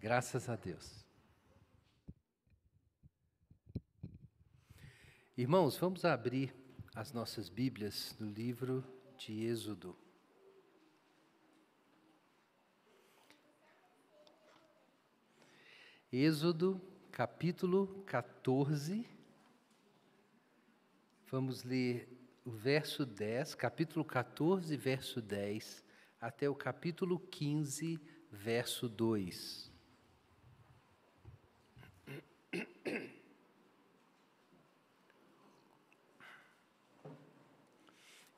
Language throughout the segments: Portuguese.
Graças a Deus. Irmãos, vamos abrir as nossas Bíblias no livro de Êxodo. Êxodo, capítulo 14. Vamos ler o verso 10, capítulo 14, verso 10, até o capítulo 15, verso 2.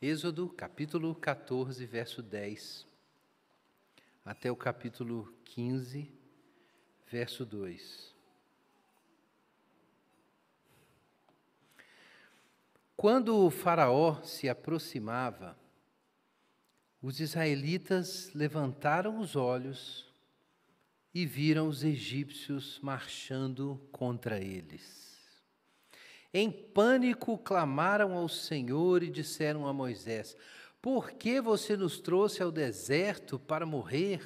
Êxodo, capítulo 14, verso 10, até o capítulo 15, verso 2. Quando o Faraó se aproximava, os israelitas levantaram os olhos e viram os egípcios marchando contra eles. Em pânico clamaram ao Senhor e disseram a Moisés: Por que você nos trouxe ao deserto para morrer?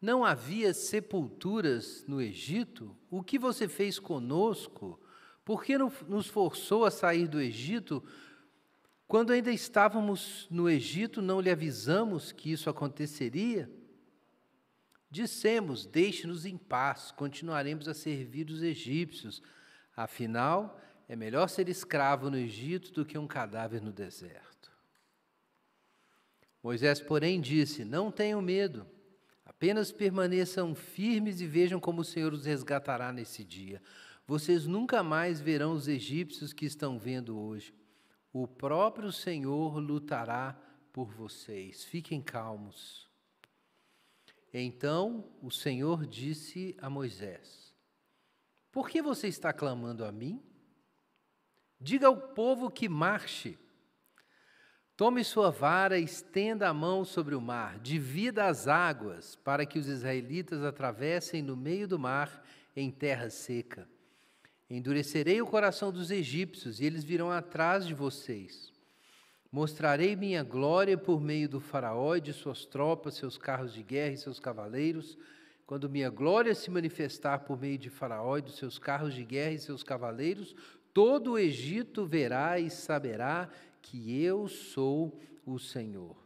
Não havia sepulturas no Egito? O que você fez conosco? Por que nos forçou a sair do Egito? Quando ainda estávamos no Egito, não lhe avisamos que isso aconteceria? Dissemos: Deixe-nos em paz, continuaremos a servir os egípcios. Afinal, é melhor ser escravo no Egito do que um cadáver no deserto. Moisés, porém, disse: Não tenham medo, apenas permaneçam firmes e vejam como o Senhor os resgatará nesse dia. Vocês nunca mais verão os egípcios que estão vendo hoje. O próprio Senhor lutará por vocês. Fiquem calmos. Então o Senhor disse a Moisés: Por que você está clamando a mim? Diga ao povo que marche. Tome sua vara e estenda a mão sobre o mar, divida as águas, para que os israelitas atravessem no meio do mar em terra seca. Endurecerei o coração dos egípcios, e eles virão atrás de vocês. Mostrarei minha glória por meio do faraó e de suas tropas, seus carros de guerra e seus cavaleiros. Quando minha glória se manifestar por meio de faraó e dos seus carros de guerra e seus cavaleiros, Todo o Egito verá e saberá que eu sou o Senhor.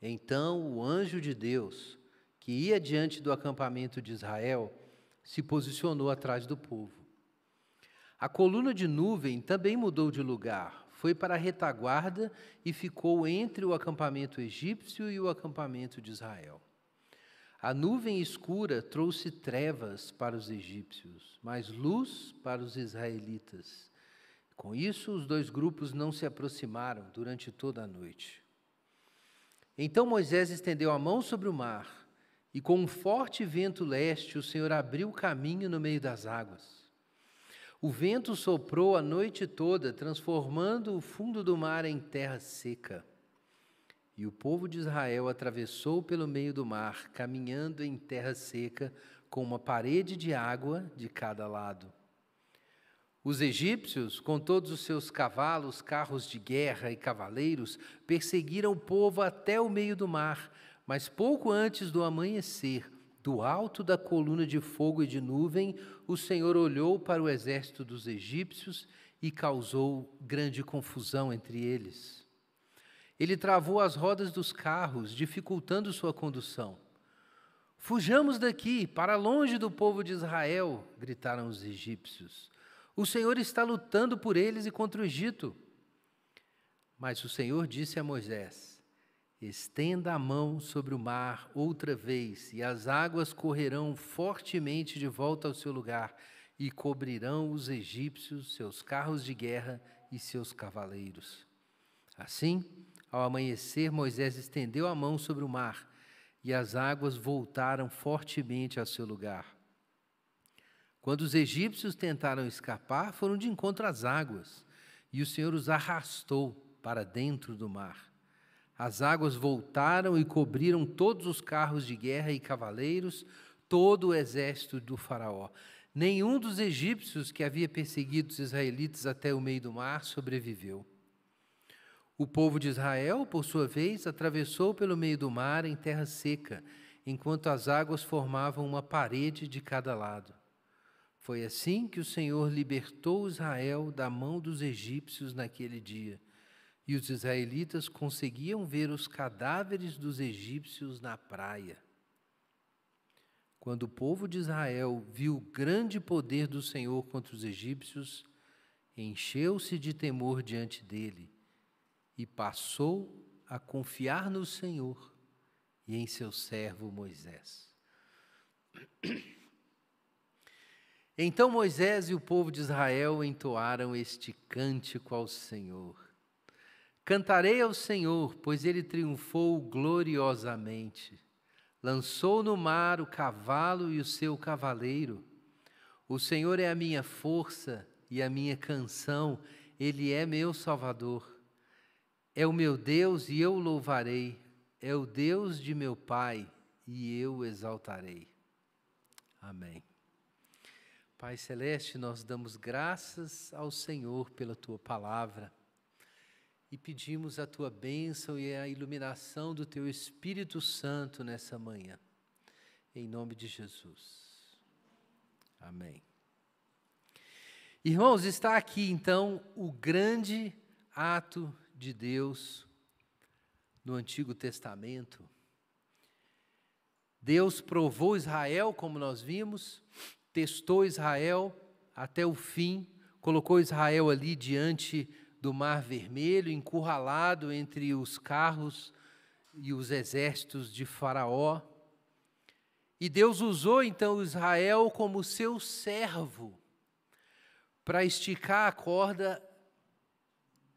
Então o anjo de Deus, que ia diante do acampamento de Israel, se posicionou atrás do povo. A coluna de nuvem também mudou de lugar, foi para a retaguarda e ficou entre o acampamento egípcio e o acampamento de Israel. A nuvem escura trouxe trevas para os egípcios, mas luz para os israelitas. Com isso, os dois grupos não se aproximaram durante toda a noite. Então Moisés estendeu a mão sobre o mar, e com um forte vento leste, o Senhor abriu caminho no meio das águas. O vento soprou a noite toda, transformando o fundo do mar em terra seca. E o povo de Israel atravessou pelo meio do mar, caminhando em terra seca, com uma parede de água de cada lado. Os egípcios, com todos os seus cavalos, carros de guerra e cavaleiros, perseguiram o povo até o meio do mar, mas pouco antes do amanhecer, do alto da coluna de fogo e de nuvem, o Senhor olhou para o exército dos egípcios e causou grande confusão entre eles. Ele travou as rodas dos carros, dificultando sua condução. Fujamos daqui, para longe do povo de Israel, gritaram os egípcios. O Senhor está lutando por eles e contra o Egito. Mas o Senhor disse a Moisés: Estenda a mão sobre o mar outra vez, e as águas correrão fortemente de volta ao seu lugar, e cobrirão os egípcios, seus carros de guerra e seus cavaleiros. Assim, ao amanhecer, Moisés estendeu a mão sobre o mar e as águas voltaram fortemente a seu lugar. Quando os egípcios tentaram escapar, foram de encontro às águas e o Senhor os arrastou para dentro do mar. As águas voltaram e cobriram todos os carros de guerra e cavaleiros, todo o exército do Faraó. Nenhum dos egípcios que havia perseguido os israelitas até o meio do mar sobreviveu. O povo de Israel, por sua vez, atravessou pelo meio do mar em terra seca, enquanto as águas formavam uma parede de cada lado. Foi assim que o Senhor libertou Israel da mão dos egípcios naquele dia, e os israelitas conseguiam ver os cadáveres dos egípcios na praia. Quando o povo de Israel viu o grande poder do Senhor contra os egípcios, encheu-se de temor diante dele e passou a confiar no Senhor e em seu servo Moisés. Então Moisés e o povo de Israel entoaram este cântico ao Senhor. Cantarei ao Senhor, pois ele triunfou gloriosamente. Lançou no mar o cavalo e o seu cavaleiro. O Senhor é a minha força e a minha canção, ele é meu salvador. É o meu Deus e eu louvarei, é o Deus de meu Pai e eu exaltarei. Amém. Pai Celeste, nós damos graças ao Senhor pela tua palavra e pedimos a tua bênção e a iluminação do teu Espírito Santo nessa manhã. Em nome de Jesus. Amém. Irmãos, está aqui então o grande ato de Deus no Antigo Testamento. Deus provou Israel, como nós vimos, testou Israel até o fim, colocou Israel ali diante do Mar Vermelho, encurralado entre os carros e os exércitos de Faraó. E Deus usou então Israel como seu servo para esticar a corda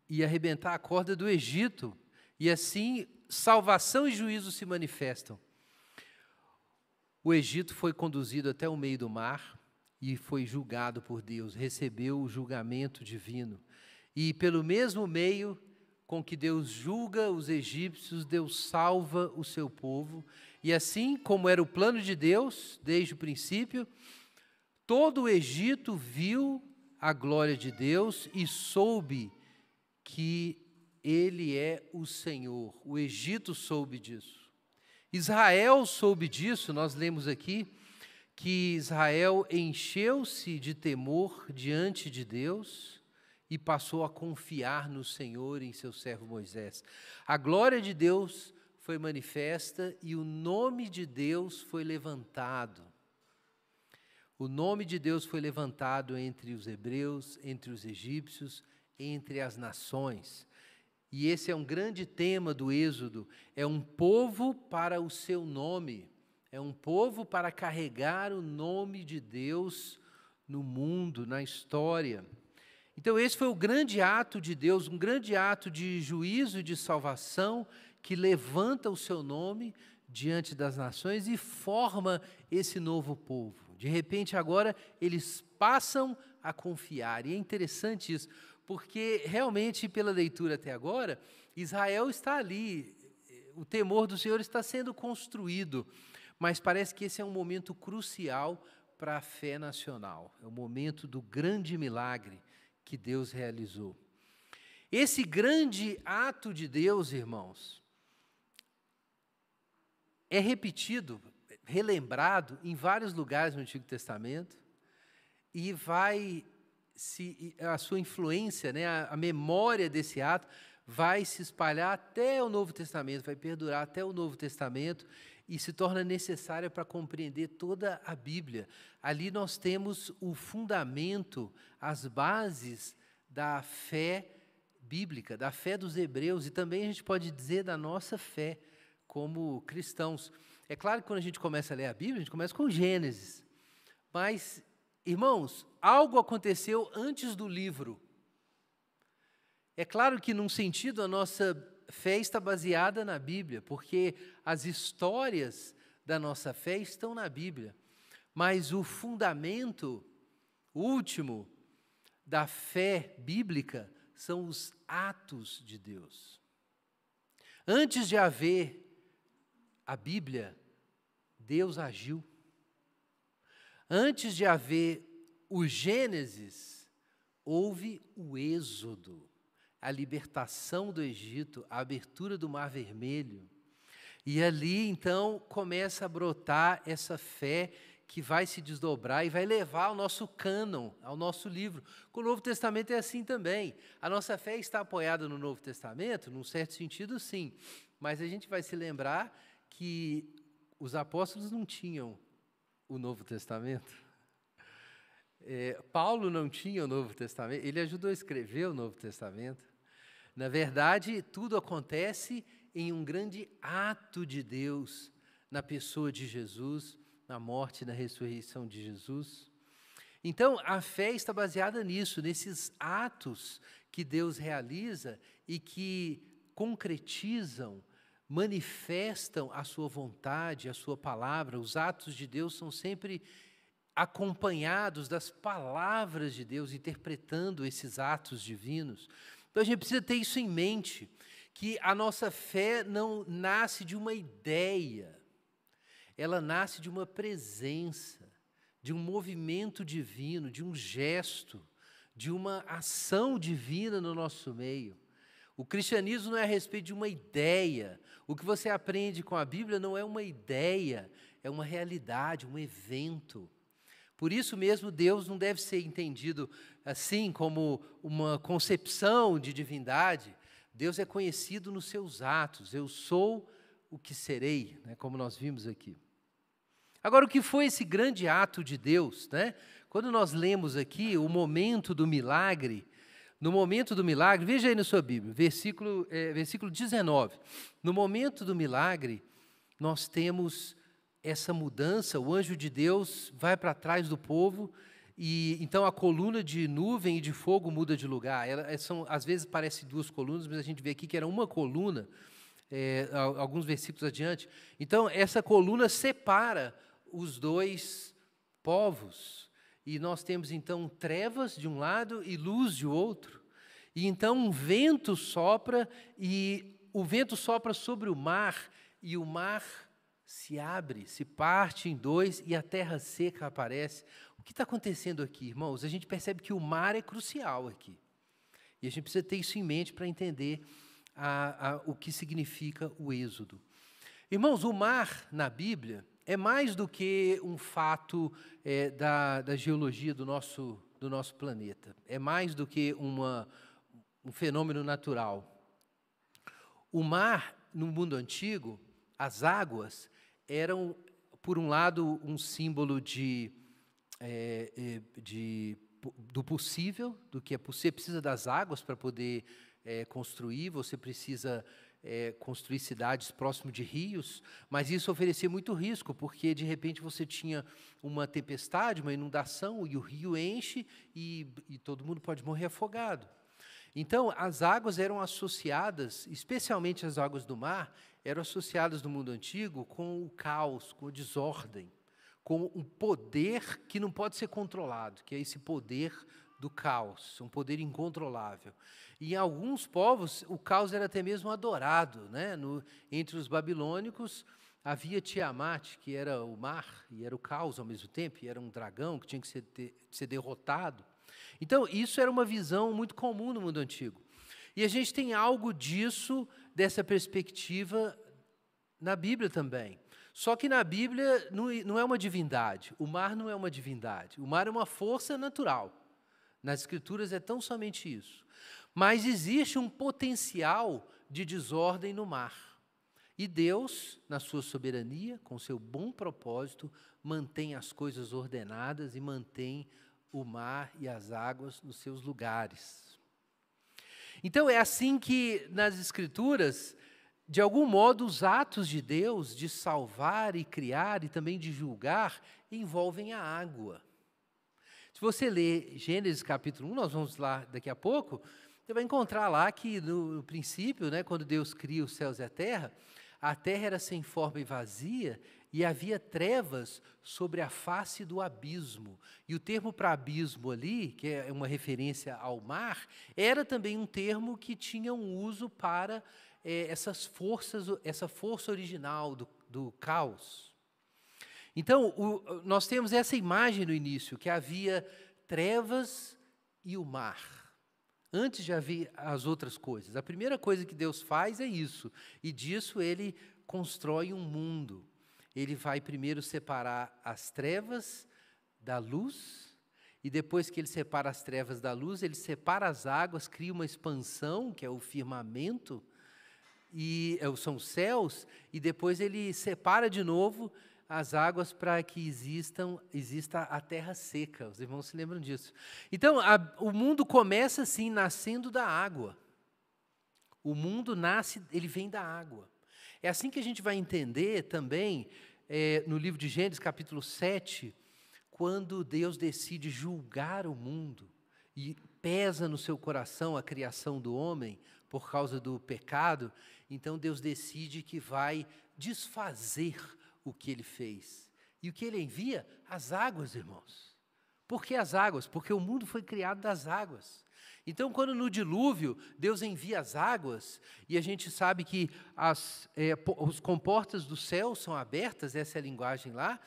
e arrebentar a corda do Egito, e assim salvação e juízo se manifestam. O Egito foi conduzido até o meio do mar e foi julgado por Deus, recebeu o julgamento divino. E pelo mesmo meio com que Deus julga os egípcios, Deus salva o seu povo. E assim como era o plano de Deus desde o princípio, todo o Egito viu a glória de Deus e soube que ele é o Senhor. O Egito soube disso. Israel soube disso, nós lemos aqui que Israel encheu-se de temor diante de Deus e passou a confiar no Senhor em seu servo Moisés. A glória de Deus foi manifesta e o nome de Deus foi levantado. O nome de Deus foi levantado entre os hebreus, entre os egípcios, entre as nações. E esse é um grande tema do Êxodo: é um povo para o seu nome, é um povo para carregar o nome de Deus no mundo, na história. Então, esse foi o grande ato de Deus, um grande ato de juízo e de salvação que levanta o seu nome diante das nações e forma esse novo povo. De repente, agora, eles passam a confiar. E é interessante isso, porque realmente, pela leitura até agora, Israel está ali, o temor do Senhor está sendo construído, mas parece que esse é um momento crucial para a fé nacional, é o momento do grande milagre que Deus realizou. Esse grande ato de Deus, irmãos, é repetido, relembrado em vários lugares no Antigo Testamento e vai se a sua influência, né, a, a memória desse ato vai se espalhar até o Novo Testamento, vai perdurar até o Novo Testamento e se torna necessária para compreender toda a Bíblia. Ali nós temos o fundamento, as bases da fé bíblica, da fé dos hebreus e também a gente pode dizer da nossa fé como cristãos. É claro que quando a gente começa a ler a Bíblia, a gente começa com Gênesis. Mas, irmãos, algo aconteceu antes do livro. É claro que, num sentido, a nossa fé está baseada na Bíblia, porque as histórias da nossa fé estão na Bíblia. Mas o fundamento último da fé bíblica são os atos de Deus. Antes de haver a Bíblia, Deus agiu. Antes de haver o Gênesis, houve o Êxodo, a libertação do Egito, a abertura do Mar Vermelho. E ali, então, começa a brotar essa fé que vai se desdobrar e vai levar ao nosso cânon, ao nosso livro. Com o Novo Testamento é assim também. A nossa fé está apoiada no Novo Testamento, num certo sentido, sim. Mas a gente vai se lembrar que os apóstolos não tinham o Novo Testamento. É, Paulo não tinha o Novo Testamento, ele ajudou a escrever o Novo Testamento. Na verdade, tudo acontece em um grande ato de Deus, na pessoa de Jesus, na morte e na ressurreição de Jesus. Então, a fé está baseada nisso, nesses atos que Deus realiza e que concretizam, manifestam a sua vontade, a sua palavra. Os atos de Deus são sempre acompanhados das palavras de Deus, interpretando esses atos divinos. Então a gente precisa ter isso em mente, que a nossa fé não nasce de uma ideia, ela nasce de uma presença, de um movimento divino, de um gesto, de uma ação divina no nosso meio. O cristianismo não é a respeito de uma ideia. O que você aprende com a Bíblia não é uma ideia, é uma realidade, um evento. Por isso mesmo, Deus não deve ser entendido assim como uma concepção de divindade. Deus é conhecido nos seus atos. Eu sou o que serei, né, como nós vimos aqui. Agora, o que foi esse grande ato de Deus? Né? Quando nós lemos aqui o momento do milagre, no momento do milagre, veja aí na sua Bíblia, versículo, é, versículo 19. No momento do milagre, nós temos essa mudança, o anjo de Deus vai para trás do povo e então a coluna de nuvem e de fogo muda de lugar. Ela, é, são, às vezes parece duas colunas, mas a gente vê aqui que era uma coluna, é, alguns versículos adiante. Então, essa coluna separa os dois povos. E nós temos então trevas de um lado e luz de outro. E então um vento sopra, e o vento sopra sobre o mar, e o mar se abre, se parte em dois e a terra seca aparece. O que está acontecendo aqui, irmãos? A gente percebe que o mar é crucial aqui. E a gente precisa ter isso em mente para entender a, a, o que significa o êxodo. Irmãos, o mar na Bíblia é mais do que um fato é, da, da, geologia do nosso, do nosso planeta. É mais do que uma, um fenômeno natural. O mar, no mundo antigo, as águas eram, por um lado, um símbolo de, é, é de do possível, do que é possível. Você precisa das águas para poder é, construir, você precisa é, construir cidades próximo de rios, mas isso oferecia muito risco, porque de repente você tinha uma tempestade, uma inundação, e o rio enche e, e todo mundo pode morrer afogado. Então, as águas eram associadas, especialmente as águas do mar, eram associadas no mundo antigo com o caos, com a desordem, com um poder que não pode ser controlado, que é esse poder do caos, um poder incontrolável. E em alguns povos, o caos era até mesmo adorado. Né? No, entre os babilônicos, havia Tiamat, que era o mar e era o caos ao mesmo tempo, e era um dragão que tinha que ser, ter, ser derrotado. Então, isso era uma visão muito comum no mundo antigo. E a gente tem algo disso dessa perspectiva na Bíblia também. Só que na Bíblia não é uma divindade, o mar não é uma divindade, o mar é uma força natural. Nas Escrituras é tão somente isso. Mas existe um potencial de desordem no mar. E Deus, na sua soberania, com seu bom propósito, mantém as coisas ordenadas e mantém o mar e as águas nos seus lugares. Então é assim que nas Escrituras, de algum modo, os atos de Deus de salvar e criar e também de julgar envolvem a água. Se você ler Gênesis capítulo 1, nós vamos lá daqui a pouco, você vai encontrar lá que no, princípio, né, quando Deus cria os céus e a terra, a terra era sem forma e vazia, e havia trevas sobre a face do abismo. E o termo para abismo ali, que é uma referência ao mar, era também um termo que tinha um uso para é, essas forças, essa força original do, do caos. Então, o, nós temos essa imagem no início, que havia trevas e o mar. Antes de haver as outras coisas. A primeira coisa que Deus faz é isso, e disso ele constrói um mundo ele vai primeiro separar as trevas da luz, e depois que ele separa as trevas da luz, ele separa as águas, cria uma expansão, que é o firmamento, e é, são os céus, e depois ele separa de novo as águas para que existam, exista a terra seca. Os irmãos se lembram disso. Então, a, o mundo começa assim, nascendo da água. O mundo nasce, ele vem da água. É assim que a gente vai entender também é, no livro de Gênesis, capítulo 7, quando Deus decide julgar o mundo e pesa no seu coração a criação do homem por causa do pecado, então Deus decide que vai desfazer o que ele fez. E o que ele envia? As águas, irmãos. Por que as águas? Porque o mundo foi criado das águas. Então, quando no dilúvio Deus envia as águas, e a gente sabe que as é, os comportas do céu são abertas, essa é a linguagem lá,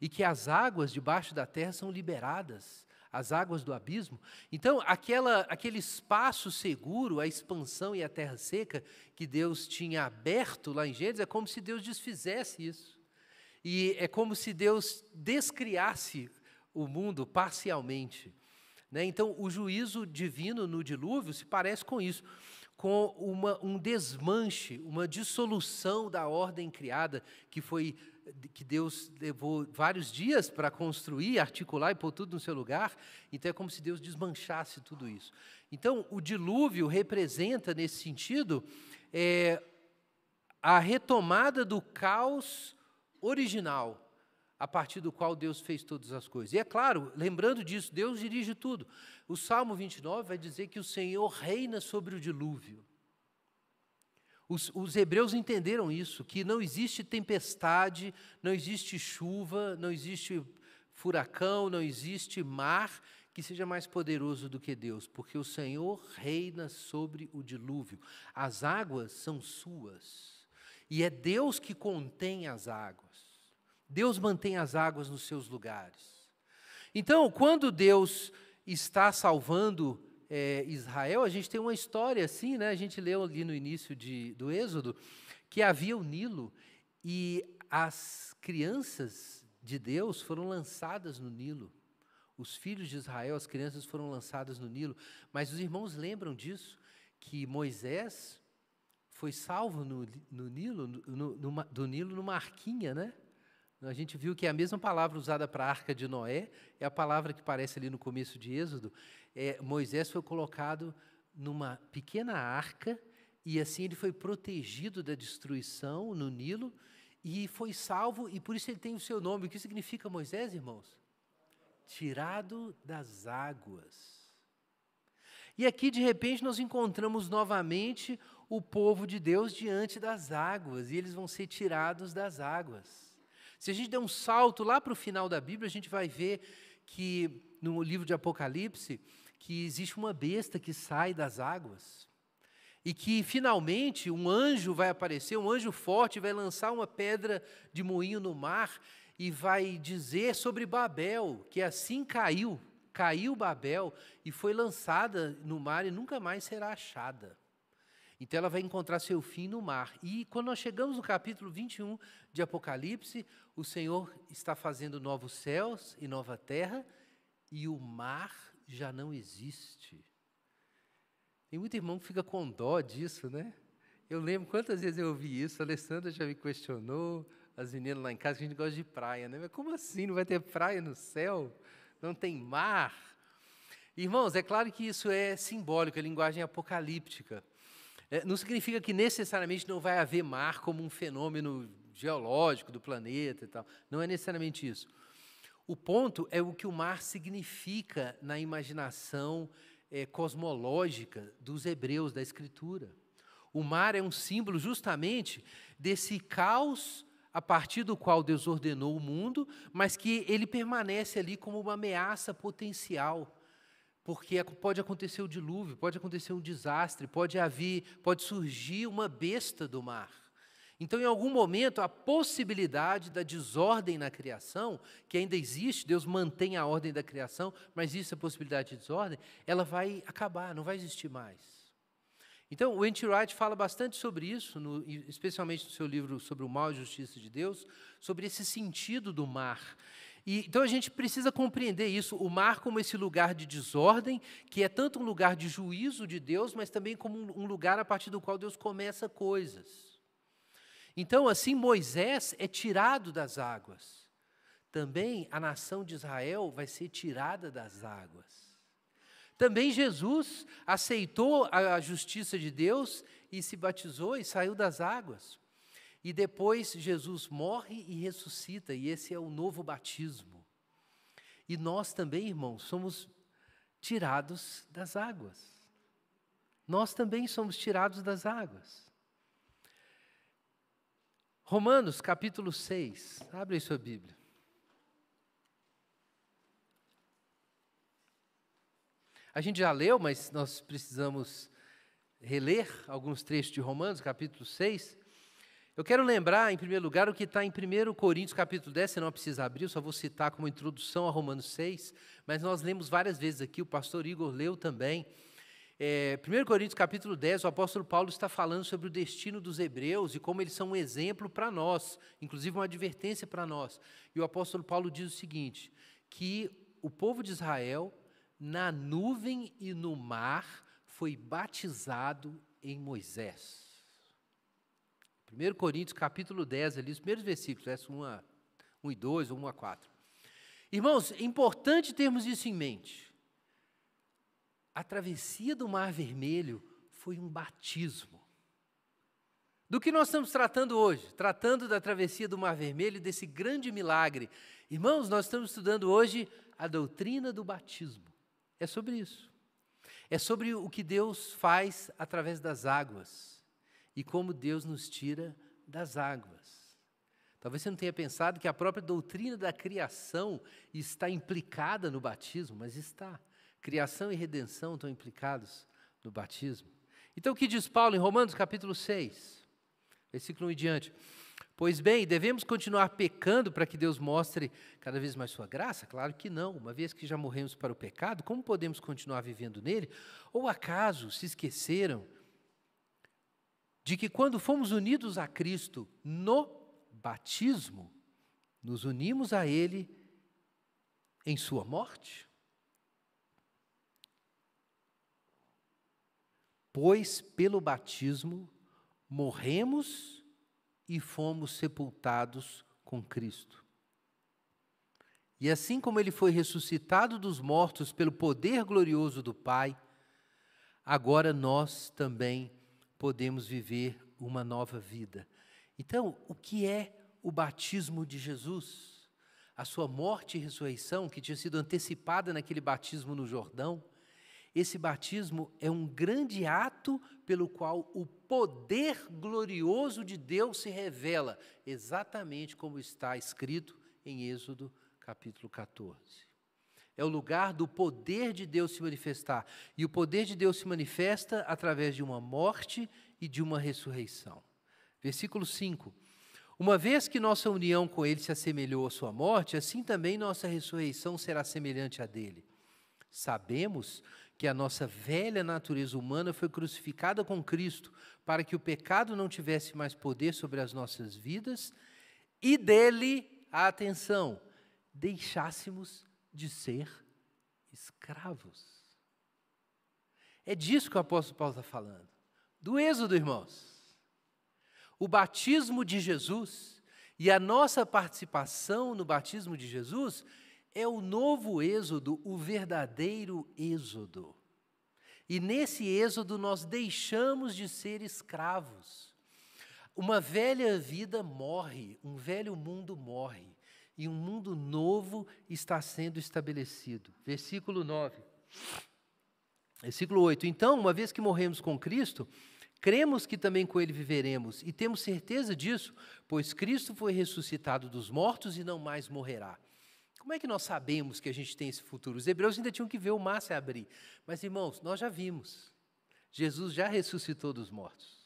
e que as águas debaixo da terra são liberadas, as águas do abismo. Então, aquela, aquele espaço seguro, a expansão e a terra seca que Deus tinha aberto lá em Gênesis, é como se Deus desfizesse isso. E é como se Deus descriasse o mundo parcialmente. Né? Então, o juízo divino no dilúvio se parece com isso, com uma, um desmanche, uma dissolução da ordem criada que foi que Deus levou vários dias para construir, articular e pôr tudo no seu lugar, então é como se Deus desmanchasse tudo isso. Então, o dilúvio representa, nesse sentido, é, a retomada do caos original, a partir do qual Deus fez todas as coisas. E é claro, lembrando disso, Deus dirige tudo. O Salmo 29 vai dizer que o Senhor reina sobre o dilúvio. Os, os, hebreus entenderam isso, que não existe tempestade, não existe chuva, não existe furacão, não existe mar que seja mais poderoso do que Deus, porque o Senhor reina sobre o dilúvio. As águas são suas, e é Deus que contém as águas. Deus mantém as águas nos seus lugares. Então, quando Deus está salvando é, Israel, a gente tem uma história assim, né? A gente leu ali no início de, do Êxodo que havia o Nilo e as crianças de Deus foram lançadas no Nilo. Os filhos de Israel, as crianças foram lançadas no Nilo. Mas os irmãos lembram disso, que Moisés foi salvo no, no Nilo, no, no, do Nilo numa arquinha, né? A gente viu que é a mesma palavra usada para a arca de Noé é a palavra que aparece ali no começo de Êxodo. É, Moisés foi colocado numa pequena arca e assim ele foi protegido da destruição no Nilo e foi salvo e por isso ele tem o seu nome. O que significa Moisés, irmãos? Tirado das águas. E aqui, de repente, nós encontramos novamente o povo de Deus diante das águas, e eles vão ser tirados das águas. Se a gente der um salto lá para o final da Bíblia, a gente vai ver que no livro de Apocalipse que existe uma besta que sai das águas e que finalmente um anjo vai aparecer, um anjo forte vai lançar uma pedra de moinho no mar e vai dizer sobre Babel que assim caiu, caiu Babel e foi lançada no mar e nunca mais será achada. Então ela vai encontrar seu fim no mar. E quando nós chegamos no capítulo 21 de Apocalipse, o Senhor está fazendo novos céus e nova terra, e o mar já não existe. Tem muito irmão que fica com dó disso, né? Eu lembro quantas vezes eu ouvi isso, a Alessandra já me questionou, as meninas lá em casa, a gente gosta de praia, né? Mas como assim? Não vai ter praia no céu? Não tem mar? Irmãos, é claro que isso é simbólico, é linguagem apocalíptica. É, não significa que necessariamente não vai haver mar como um fenômeno geológico do planeta e tal. Não é necessariamente isso. O ponto é o que o mar significa na imaginação é, cosmológica dos hebreus, da Escritura. O mar é um símbolo justamente desse caos a partir do qual Deus ordenou o mundo, mas que ele permanece ali como uma ameaça potencial porque pode acontecer o dilúvio, pode acontecer um desastre, pode haver, pode surgir uma besta do mar. Então, em algum momento, a possibilidade da desordem na criação, que ainda existe, Deus mantém a ordem da criação, mas existe a é possibilidade de desordem, ela vai acabar, não vai existir mais. Então, o N.T. Wright fala bastante sobre isso, no, especialmente no seu livro sobre o mal e justiça de Deus, sobre esse sentido do mar. E, então a gente precisa compreender isso, o mar como esse lugar de desordem, que é tanto um lugar de juízo de Deus, mas também como um lugar a partir do qual Deus começa coisas. Então, assim, Moisés é tirado das águas. Também a nação de Israel vai ser tirada das águas. Também Jesus aceitou a justiça de Deus e se batizou e saiu das águas. E depois Jesus morre e ressuscita, e esse é o novo batismo. E nós também, irmãos, somos tirados das águas. Nós também somos tirados das águas. Romanos capítulo 6, abre aí sua Bíblia. A gente já leu, mas nós precisamos reler alguns trechos de Romanos, capítulo 6. Eu quero lembrar, em primeiro lugar, o que está em 1 Coríntios capítulo 10, você não precisa abrir, só vou citar como introdução a Romanos 6, mas nós lemos várias vezes aqui, o pastor Igor leu também. É, 1 Coríntios capítulo 10, o apóstolo Paulo está falando sobre o destino dos hebreus e como eles são um exemplo para nós, inclusive uma advertência para nós. E o apóstolo Paulo diz o seguinte: que o povo de Israel, na nuvem e no mar, foi batizado em Moisés. 1 Coríntios, capítulo 10, ali, os primeiros versículos, versos 1, a, 1 e 2, 1 a 4. Irmãos, é importante termos isso em mente. A travessia do Mar Vermelho foi um batismo. Do que nós estamos tratando hoje? Tratando da travessia do Mar Vermelho, desse grande milagre. Irmãos, nós estamos estudando hoje a doutrina do batismo. É sobre isso. É sobre o que Deus faz através das águas e como Deus nos tira das águas. Talvez você não tenha pensado que a própria doutrina da criação está implicada no batismo, mas está. Criação e redenção estão implicados no batismo. Então, o que diz Paulo em Romanos capítulo 6, versículo 1 em diante? Pois bem, devemos continuar pecando para que Deus mostre cada vez mais sua graça? Claro que não, uma vez que já morremos para o pecado, como podemos continuar vivendo nele? Ou acaso se esqueceram de que quando fomos unidos a Cristo no batismo, nos unimos a Ele em Sua morte? Pois pelo batismo morremos e fomos sepultados com Cristo. E assim como ele foi ressuscitado dos mortos pelo poder glorioso do Pai, agora nós também podemos viver uma nova vida. Então, o que é o batismo de Jesus? A sua morte e ressurreição, que tinha sido antecipada naquele batismo no Jordão, esse batismo é um grande ato pelo qual o poder glorioso de Deus se revela, exatamente como está escrito em Êxodo capítulo 14 é o lugar do poder de Deus se manifestar. E o poder de Deus se manifesta através de uma morte e de uma ressurreição. Versículo 5. Uma vez que nossa união com Ele se assemelhou à Sua morte, assim também nossa ressurreição será semelhante à dele. Sabemos que a nossa velha natureza humana foi crucificada com Cristo, para que o pecado não tivesse mais poder sobre as nossas vidas e dele, a atenção, deixássemos de ser escravos. É disso que o apóstolo Paulo está falando. Do êxodo, irmãos. O batismo de Jesus e a nossa participação no batismo de Jesus é o novo êxodo, o verdadeiro êxodo. E nesse êxodo nós deixamos de ser escravos. Uma velha vida morre, um velho mundo morre e um mundo novo está sendo estabelecido. Versículo 9. Versículo 8. Então, uma vez que morremos com Cristo, cremos que também com Ele viveremos, e temos certeza disso, pois Cristo foi ressuscitado dos mortos e não mais morrerá. Como é que nós sabemos que a gente tem esse futuro? Os hebreus ainda tinham que ver o mar se abrir. Mas, irmãos, nós já vimos. Jesus já ressuscitou dos mortos.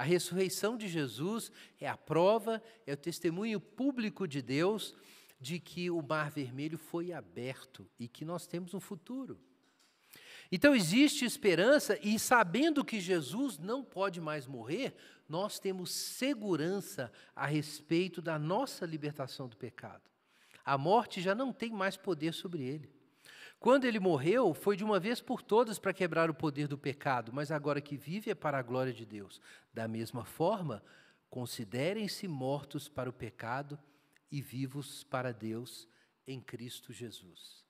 A ressurreição de Jesus é a prova, é o testemunho público de Deus de que o mar vermelho foi aberto e que nós temos um futuro. Então existe esperança e sabendo que Jesus não pode mais morrer, nós temos segurança a respeito da nossa libertação do pecado. A morte já não tem mais poder sobre ele. Quando ele morreu, foi de uma vez por todas para quebrar o poder do pecado, mas agora que vive é para a glória de Deus. Da mesma forma, considerem-se mortos para o pecado e vivos para Deus em Cristo Jesus.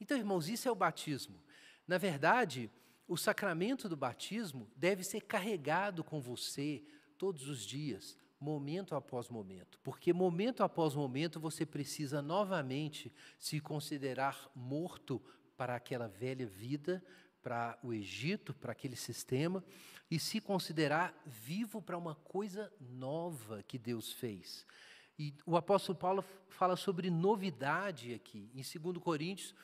Então, irmãos, isso é o batismo. Na verdade, o sacramento do batismo deve ser carregado com você todos os dias momento após momento, porque momento após momento você precisa novamente se considerar morto para aquela velha vida, para o Egito, para aquele sistema, e se considerar vivo para uma coisa nova que Deus fez. E o apóstolo Paulo fala sobre novidade aqui, em 2 Coríntios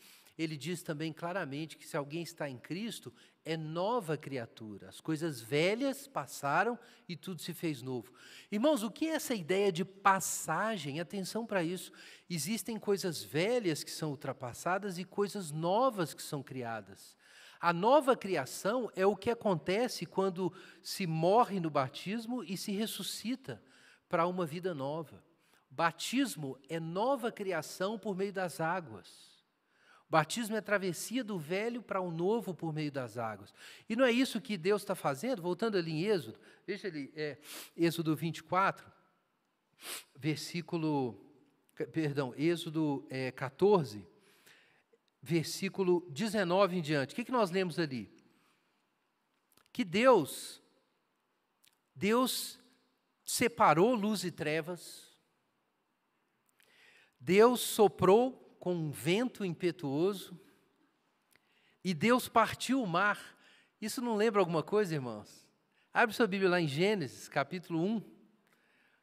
ele diz também claramente que se alguém está em Cristo, é nova criatura. As coisas velhas passaram e tudo se fez novo. Irmãos, o que é essa ideia de passagem? Atenção para isso. Existem coisas velhas que são ultrapassadas e coisas novas que são criadas. A nova criação é o que acontece quando se morre no batismo e se ressuscita para uma vida nova. Batismo é nova criação por meio das águas. Batismo é travessia do velho para o novo por meio das águas. E não é isso que Deus está fazendo? Voltando ali em Êxodo, veja ali, é, Êxodo 24, versículo, perdão, Êxodo é, 14, versículo 19 em diante. O que, que nós lemos ali? Que Deus, Deus separou luz e trevas, Deus soprou com um vento impetuoso e Deus partiu o mar. Isso não lembra alguma coisa, irmãos? Abre sua Bíblia lá em Gênesis, capítulo 1. O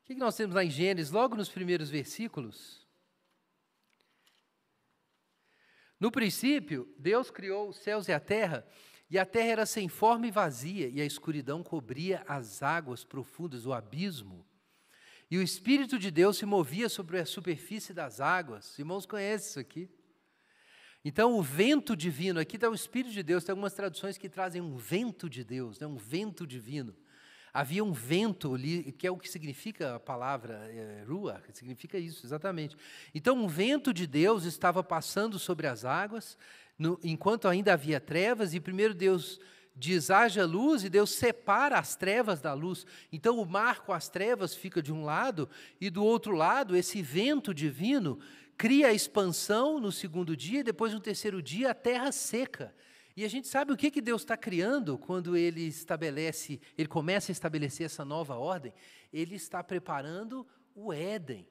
que nós temos lá em Gênesis, logo nos primeiros versículos? No princípio, Deus criou os céus e a terra, e a terra era sem forma e vazia, e a escuridão cobria as águas profundas, o abismo, e o Espírito de Deus se movia sobre a superfície das águas. irmãos conhecem isso aqui. Então, o vento divino, aqui está o Espírito de Deus, tem algumas traduções que trazem um vento de Deus, né, um vento divino. Havia um vento ali, que é o que significa a palavra é, rua, significa isso, exatamente. Então, um vento de Deus estava passando sobre as águas, no, enquanto ainda havia trevas, e primeiro Deus diz haja luz e Deus separa as trevas da luz. Então o mar com as trevas fica de um lado e do outro lado esse vento divino cria a expansão no segundo dia e depois no terceiro dia a terra seca. E a gente sabe o que, que Deus está criando quando ele estabelece, ele começa a estabelecer essa nova ordem. Ele está preparando o Éden.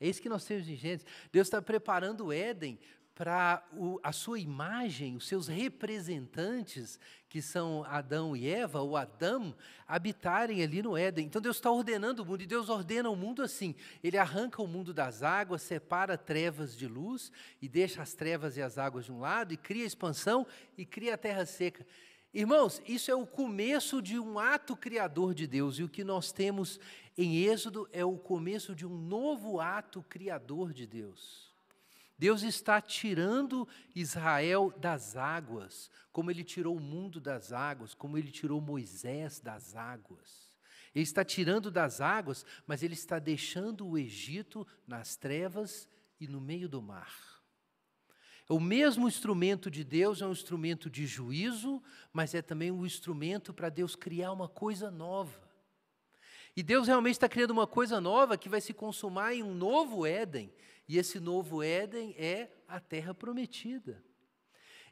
É isso que nós temos em Gênesis. Deus está preparando o Éden para a sua imagem, os seus representantes, que são Adão e Eva, ou Adão, habitarem ali no Éden. Então Deus está ordenando o mundo, e Deus ordena o mundo assim: Ele arranca o mundo das águas, separa trevas de luz, e deixa as trevas e as águas de um lado, e cria a expansão, e cria a terra seca. Irmãos, isso é o começo de um ato criador de Deus, e o que nós temos em Êxodo é o começo de um novo ato criador de Deus. Deus está tirando Israel das águas, como ele tirou o mundo das águas, como ele tirou Moisés das águas. Ele está tirando das águas, mas ele está deixando o Egito nas trevas e no meio do mar. É o mesmo instrumento de Deus é um instrumento de juízo, mas é também um instrumento para Deus criar uma coisa nova. E Deus realmente está criando uma coisa nova que vai se consumar em um novo Éden, e esse novo Éden é a terra prometida.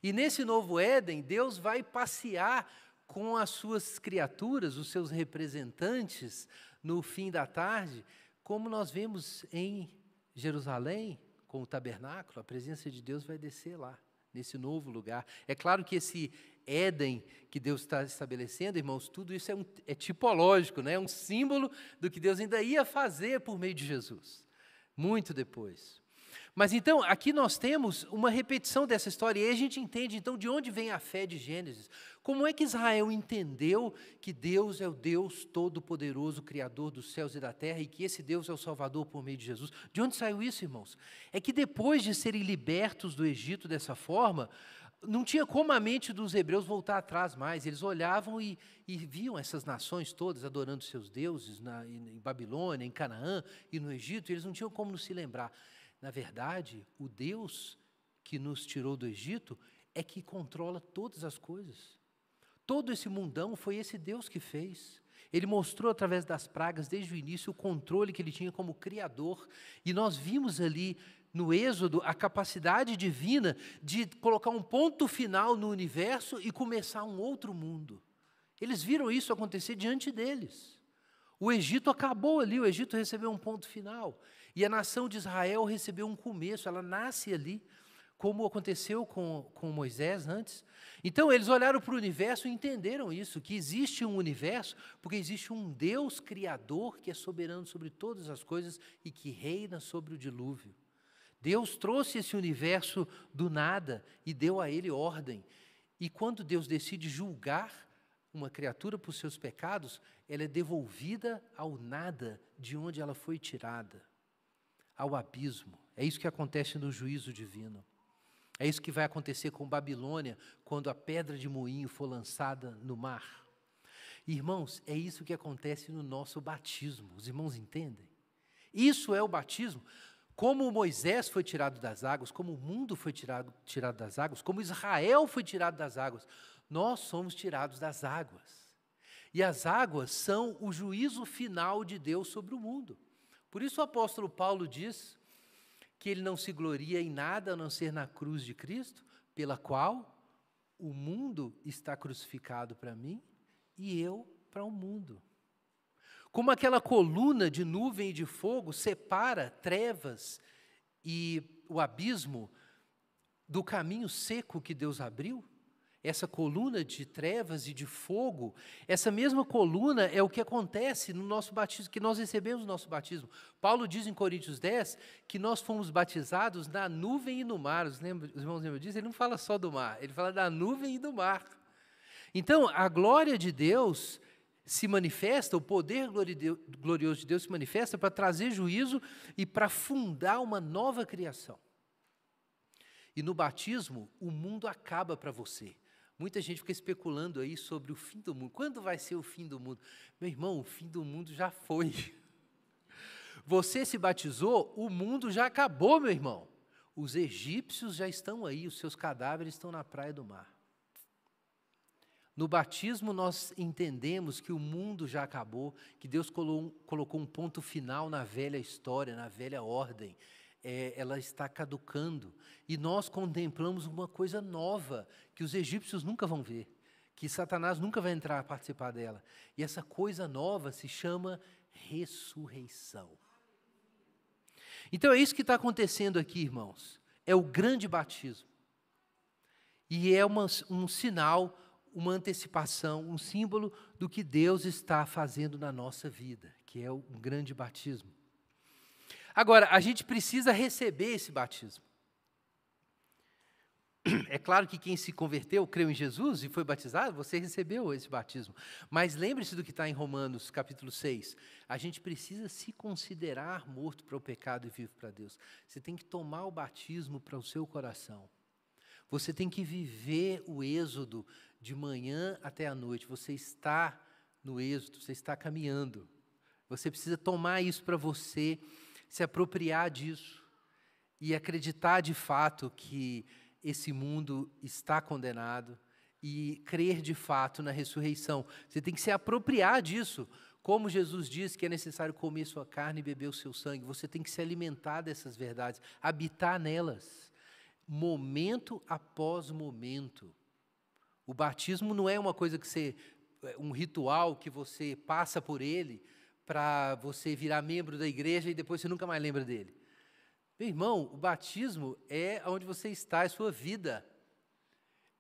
E nesse novo Éden, Deus vai passear com as suas criaturas, os seus representantes, no fim da tarde, como nós vemos em Jerusalém, com o tabernáculo, a presença de Deus vai descer lá, nesse novo lugar. É claro que esse Éden que Deus está estabelecendo, irmãos, tudo isso é, um, é tipológico, né? é um símbolo do que Deus ainda ia fazer por meio de Jesus muito depois. Mas então, aqui nós temos uma repetição dessa história, e aí a gente entende então de onde vem a fé de Gênesis. Como é que Israel entendeu que Deus é o Deus Todo-Poderoso, Criador dos céus e da terra, e que esse Deus é o Salvador por meio de Jesus? De onde saiu isso, irmãos? É que depois de serem libertos do Egito dessa forma, não tinha como a mente dos hebreus voltar atrás mais. Eles olhavam e, e viam essas nações todas adorando seus deuses na, em Babilônia, em Canaã e no Egito, e eles não tinham como não se lembrar. Na verdade, o Deus que nos tirou do Egito é que controla todas as coisas. Todo esse mundão foi esse Deus que fez. Ele mostrou através das pragas, desde o início, o controle que ele tinha como Criador. E nós vimos ali no Êxodo a capacidade divina de colocar um ponto final no universo e começar um outro mundo. Eles viram isso acontecer diante deles. O Egito acabou ali, o Egito recebeu um ponto final. E a nação de Israel recebeu um começo, ela nasce ali, como aconteceu com, com Moisés antes. Então, eles olharam para o universo e entenderam isso: que existe um universo, porque existe um Deus criador que é soberano sobre todas as coisas e que reina sobre o dilúvio. Deus trouxe esse universo do nada e deu a ele ordem. E quando Deus decide julgar uma criatura por seus pecados, ela é devolvida ao nada de onde ela foi tirada, ao abismo. É isso que acontece no juízo divino. É isso que vai acontecer com Babilônia quando a pedra de moinho for lançada no mar. Irmãos, é isso que acontece no nosso batismo. Os irmãos entendem? Isso é o batismo. Como Moisés foi tirado das águas, como o mundo foi tirado, tirado das águas, como Israel foi tirado das águas, nós somos tirados das águas. E as águas são o juízo final de Deus sobre o mundo. Por isso o apóstolo Paulo diz que ele não se gloria em nada a não ser na cruz de Cristo, pela qual o mundo está crucificado para mim e eu para o mundo. Como aquela coluna de nuvem e de fogo separa trevas e o abismo do caminho seco que Deus abriu? Essa coluna de trevas e de fogo, essa mesma coluna é o que acontece no nosso batismo, que nós recebemos no nosso batismo. Paulo diz em Coríntios 10 que nós fomos batizados na nuvem e no mar. Os, lembra, os irmãos lembram disso? Ele não fala só do mar, ele fala da nuvem e do mar. Então, a glória de Deus se manifesta, o poder glorioso de Deus se manifesta para trazer juízo e para fundar uma nova criação. E no batismo, o mundo acaba para você. Muita gente fica especulando aí sobre o fim do mundo. Quando vai ser o fim do mundo? Meu irmão, o fim do mundo já foi. Você se batizou, o mundo já acabou, meu irmão. Os egípcios já estão aí, os seus cadáveres estão na praia do mar. No batismo, nós entendemos que o mundo já acabou, que Deus colocou um ponto final na velha história, na velha ordem. É, ela está caducando. E nós contemplamos uma coisa nova que os egípcios nunca vão ver, que Satanás nunca vai entrar a participar dela. E essa coisa nova se chama ressurreição. Então é isso que está acontecendo aqui, irmãos. É o grande batismo. E é uma, um sinal uma antecipação, um símbolo do que Deus está fazendo na nossa vida, que é um grande batismo. Agora, a gente precisa receber esse batismo. É claro que quem se converteu, creu em Jesus e foi batizado, você recebeu esse batismo. Mas lembre-se do que está em Romanos capítulo 6. A gente precisa se considerar morto para o pecado e vivo para Deus. Você tem que tomar o batismo para o seu coração. Você tem que viver o êxodo de manhã até a noite, você está no êxito, você está caminhando. Você precisa tomar isso para você, se apropriar disso e acreditar de fato que esse mundo está condenado e crer de fato na ressurreição. Você tem que se apropriar disso. Como Jesus diz que é necessário comer sua carne e beber o seu sangue, você tem que se alimentar dessas verdades, habitar nelas, momento após momento. O batismo não é uma coisa que você é, um ritual que você passa por ele para você virar membro da igreja e depois você nunca mais lembra dele. Meu irmão, o batismo é onde você está, é sua vida.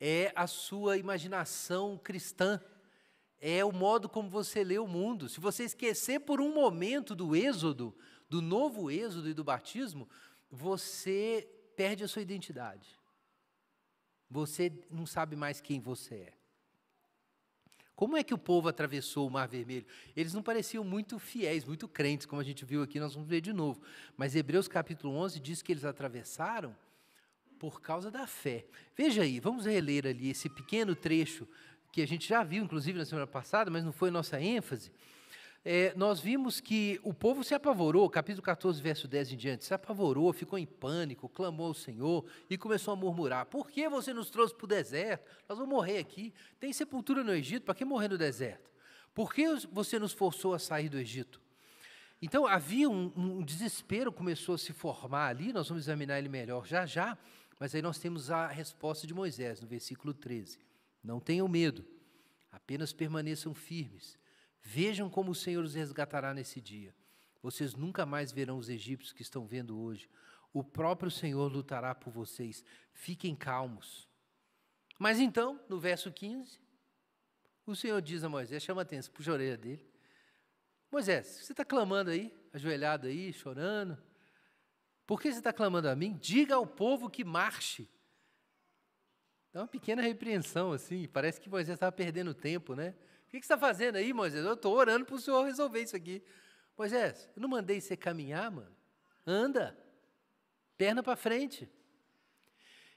É a sua imaginação cristã. É o modo como você lê o mundo. Se você esquecer por um momento do êxodo, do novo êxodo e do batismo, você perde a sua identidade. Você não sabe mais quem você é. Como é que o povo atravessou o Mar Vermelho? Eles não pareciam muito fiéis, muito crentes, como a gente viu aqui, nós vamos ver de novo. Mas Hebreus capítulo 11 diz que eles atravessaram por causa da fé. Veja aí, vamos reler ali esse pequeno trecho que a gente já viu, inclusive, na semana passada, mas não foi nossa ênfase é, nós vimos que o povo se apavorou, capítulo 14, verso 10 em diante, se apavorou, ficou em pânico, clamou ao Senhor e começou a murmurar: Por que você nos trouxe para o deserto? Nós vamos morrer aqui. Tem sepultura no Egito, para que morrer no deserto? Por que você nos forçou a sair do Egito? Então havia um, um desespero começou a se formar ali, nós vamos examinar ele melhor já já, mas aí nós temos a resposta de Moisés no versículo 13: Não tenham medo, apenas permaneçam firmes Vejam como o Senhor os resgatará nesse dia. Vocês nunca mais verão os egípcios que estão vendo hoje. O próprio Senhor lutará por vocês. Fiquem calmos. Mas então, no verso 15, o Senhor diz a Moisés, chama a atenção, puxa a orelha dele. Moisés, você está clamando aí, ajoelhado aí, chorando. Por que você está clamando a mim? Diga ao povo que marche. Dá uma pequena repreensão, assim. Parece que Moisés estava perdendo tempo, né? O que, você está fazendo aí, Moisés? Eu estou orando para o senhor resolver isso aqui. Moisés, eu não mandei você caminhar, mano. Anda, perna para frente.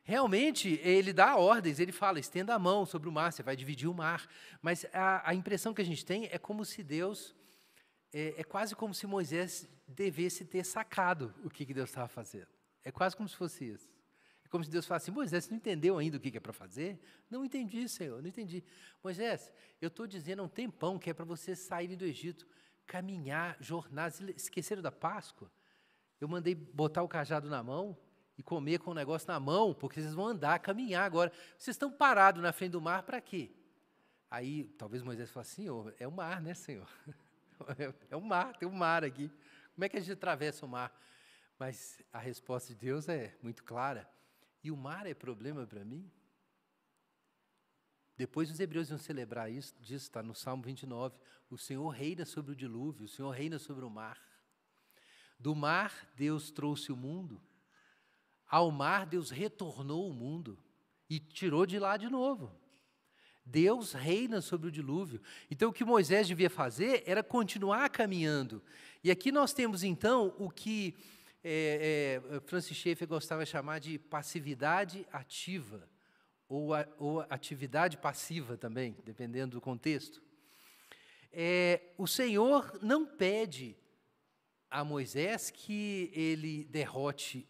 Realmente, ele dá ordens, ele fala, estenda a mão sobre o mar, você vai dividir o mar. Mas a, a impressão que a gente tem é como se Deus, é, é quase como se Moisés devesse ter sacado o que, que Deus estava fazendo. É quase como se fosse isso como se Deus falasse assim, Moisés, você não entendeu ainda o que é para fazer? Não entendi, Senhor, não entendi. Moisés, eu estou dizendo há um tempão que é para vocês saírem do Egito, caminhar, jornadas. Esqueceram da Páscoa? Eu mandei botar o cajado na mão e comer com o negócio na mão, porque vocês vão andar, caminhar agora. Vocês estão parados na frente do mar para quê? Aí talvez Moisés fale: Senhor, é o mar, né, Senhor? É o mar, tem um mar aqui. Como é que a gente atravessa o mar? Mas a resposta de Deus é muito clara. E o mar é problema para mim? Depois os hebreus iam celebrar isso, diz está no Salmo 29. O Senhor reina sobre o dilúvio, o Senhor reina sobre o mar. Do mar, Deus trouxe o mundo. Ao mar, Deus retornou o mundo e tirou de lá de novo. Deus reina sobre o dilúvio. Então, o que Moisés devia fazer era continuar caminhando. E aqui nós temos, então, o que é, é, Francis Schaeffer gostava de chamar de passividade ativa, ou, a, ou atividade passiva também, dependendo do contexto. É, o Senhor não pede a Moisés que ele derrote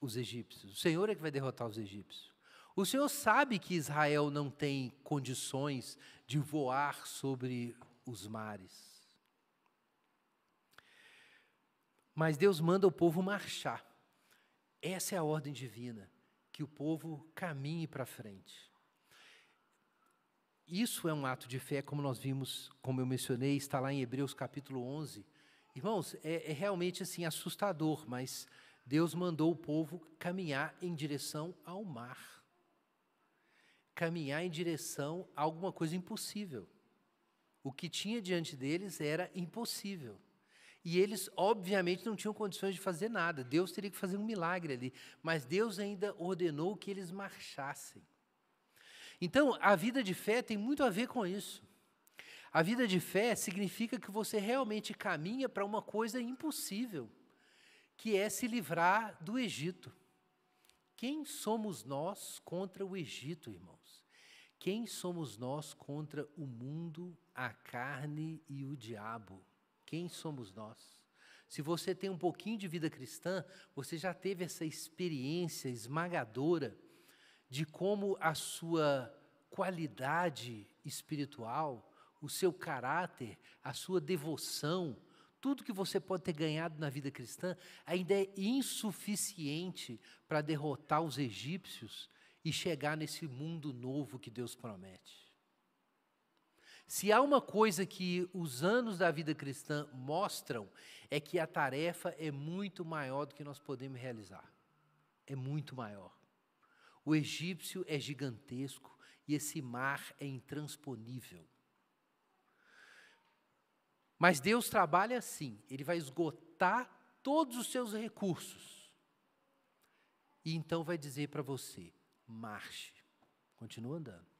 os egípcios. O Senhor é que vai derrotar os egípcios. O Senhor sabe que Israel não tem condições de voar sobre os mares. mas Deus manda o povo marchar. Essa é a ordem divina, que o povo caminhe para frente. Isso é um ato de fé, como nós vimos, como eu mencionei, está lá em Hebreus capítulo 11. Irmãos, é, é realmente assim assustador, mas Deus mandou o povo caminhar em direção ao mar. Caminhar em direção a alguma coisa impossível. O que tinha diante deles era impossível. E eles, obviamente, não tinham condições de fazer nada. Deus teria que fazer um milagre ali. Mas Deus ainda ordenou que eles marchassem. Então, a vida de fé tem muito a ver com isso. A vida de fé significa que você realmente caminha para uma coisa impossível, que é se livrar do Egito. Quem somos nós contra o Egito, irmãos? Quem somos nós contra o mundo, a carne e o diabo? Quem somos nós? Se você tem um pouquinho de vida cristã, você já teve essa experiência esmagadora de como a sua qualidade espiritual, o seu caráter, a sua devoção, tudo que você pode ter ganhado na vida cristã ainda é insuficiente para derrotar os egípcios e chegar nesse mundo novo que Deus promete. Se há uma coisa que os anos da vida cristã mostram, é que a tarefa é muito maior do que nós podemos realizar. É muito maior. O egípcio é gigantesco e esse mar é intransponível. Mas Deus trabalha assim, Ele vai esgotar todos os seus recursos. E então vai dizer para você: marche, continua andando.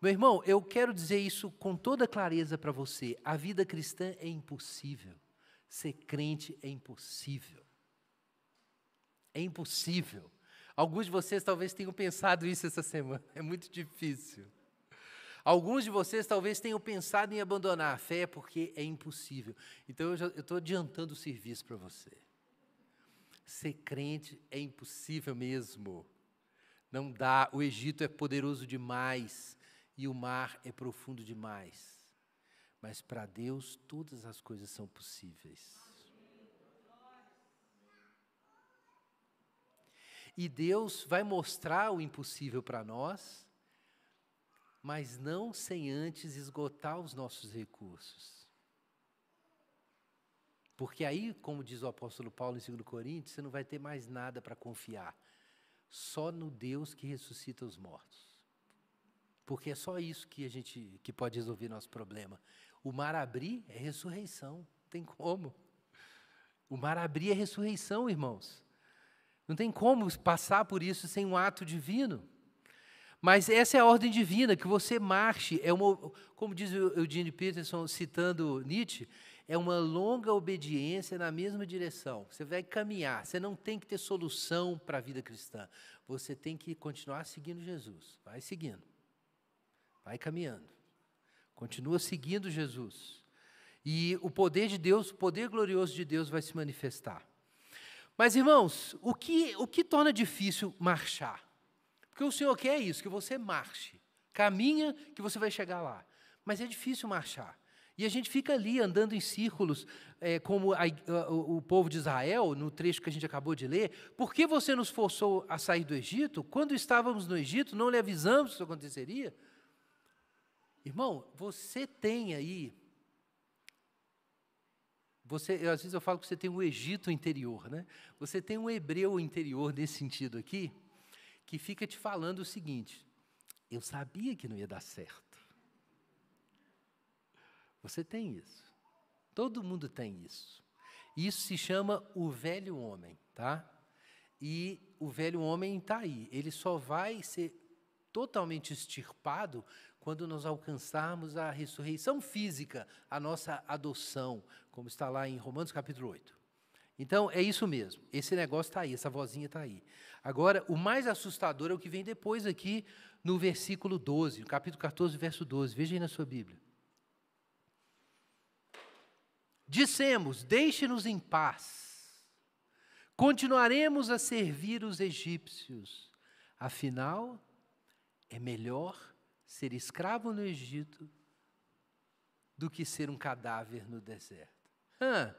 Meu irmão, eu quero dizer isso com toda clareza para você: a vida cristã é impossível, ser crente é impossível. É impossível. Alguns de vocês talvez tenham pensado isso essa semana, é muito difícil. Alguns de vocês talvez tenham pensado em abandonar a fé porque é impossível. Então eu estou adiantando o serviço para você. Ser crente é impossível mesmo. Não dá, o Egito é poderoso demais e o mar é profundo demais. Mas para Deus todas as coisas são possíveis. E Deus vai mostrar o impossível para nós, mas não sem antes esgotar os nossos recursos. Porque aí, como diz o apóstolo Paulo em 2 Coríntios, você não vai ter mais nada para confiar, só no Deus que ressuscita os mortos porque é só isso que a gente que pode resolver nosso problema. O mar abrir é ressurreição, tem como. O mar abrir é ressurreição, irmãos. Não tem como passar por isso sem um ato divino. Mas essa é a ordem divina, que você marche. É uma, como diz o Eugene Peterson, citando Nietzsche, é uma longa obediência na mesma direção. Você vai caminhar, você não tem que ter solução para a vida cristã. Você tem que continuar seguindo Jesus. Vai seguindo vai caminhando. Continua seguindo Jesus. E o poder de Deus, o poder glorioso de Deus vai se manifestar. Mas, irmãos, o que, o que torna difícil marchar? Porque o Senhor quer isso, que você marche. Caminha, que você vai chegar lá. Mas é difícil marchar. E a gente fica ali andando em círculos, é, como a, o povo de Israel, no trecho que a gente acabou de ler. Por que você nos forçou a sair do Egito? Quando estávamos no Egito, não lhe avisamos que isso aconteceria? Irmão, você tem aí. Você, eu, às vezes eu falo que você tem um Egito interior, né? Você tem um hebreu interior nesse sentido aqui, que fica te falando o seguinte: eu sabia que não ia dar certo. Você tem isso. Todo mundo tem isso. Isso se chama o velho homem, tá? E o velho homem está aí. Ele só vai ser totalmente extirpado quando nós alcançarmos a ressurreição física, a nossa adoção, como está lá em Romanos capítulo 8. Então, é isso mesmo. Esse negócio está aí, essa vozinha está aí. Agora, o mais assustador é o que vem depois aqui no versículo 12, no capítulo 14, verso 12. Veja aí na sua Bíblia. Dissemos: Deixe-nos em paz. Continuaremos a servir os egípcios. Afinal, é melhor ser escravo no Egito do que ser um cadáver no deserto. Hã?